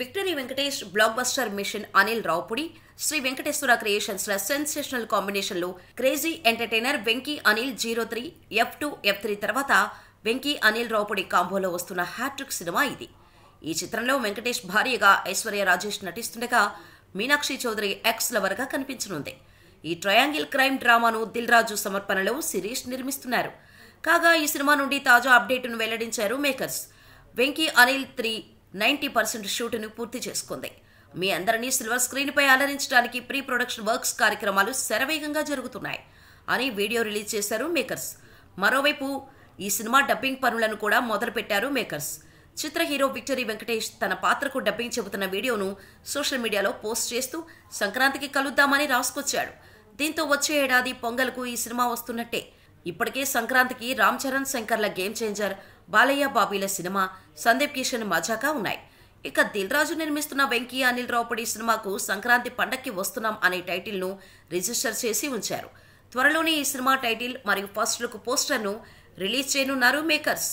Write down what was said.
victory Venkatesh blockbuster machine Anil Ravipudi Sri Venkateswara creations ల sensational కాంబినేషన్లో crazy entertainer Venky Anil zero three F two F three తర్వాత వెంకీ అనిల్ రావుపుడి కాంబోలో వస్తున్న hat trick cinema ఇది ఈ చిత్రంలో వెంకటేష్ భార్యగా ఐశ్వర్య రాజేష్ నటిస్తుండగా మీనాక్షి చౌదరి ఎక్స్ లవర్గా కనిపించనుంది ఈ ట్రయాంగిల్ క్రైమ్ డ్రామాను దిల్ రాజు సమర్పణలో శిరీష్ నిర్మిస్తున్నారు కాగా ఈ సినిమా నుండి తాజా అప్డేట్ను వెల్లడించారు makers Venky Anil three ninety percent షూటును పూర్తి చేసుకుంది మీ అందరినీ సిల్వర్ స్క్రీన్పై అలరించడానికి ప్రీ ప్రొడక్షన్ వర్క్స్ కార్యక్రమాలు శరవేగంగా జరుగుతున్నాయి అని వీడియో రిలీజ్ చేశారు మేకర్స్ మరోవైపు ఈ సినిమా డబ్బింగ్ పనులను కూడా మొదలుపెట్టారు మేకర్స్ చిత్ర హీరో విక్టరీ వెంకటేష్ తన పాత్రకు డబ్బింగ్ చెబుతున్న వీడియోను సోషల్ మీడియాలో పోస్ట్ చేస్తూ సంక్రాంతికి కలుద్దామని రాసుకొచ్చాడు దీంతో వచ్చే ఏడాది పొంగల్కు ఈ సినిమా వస్తున్నట్టే ఇప్పటికే సంక్రాంతికి రామ్ చరణ్ శంకర్ల గేమ్ చేంజర్ బాలయ్య బాబీల సినిమా సందీప్ కిషన్ మజాగా ఉన్నాయి ఇక రాజు నిర్మిస్తున్న వెంకీ అనిల్ రావుపడి సినిమాకు సంక్రాంతి పండక్కి వస్తున్నాం అనే టైటిల్ను రిజిస్టర్ చేసి ఉంచారు త్వరలోనే ఈ సినిమా టైటిల్ మరియు ఫస్ట్ లుక్ పోస్టర్ను రిలీజ్ చేయనున్నారు మేకర్స్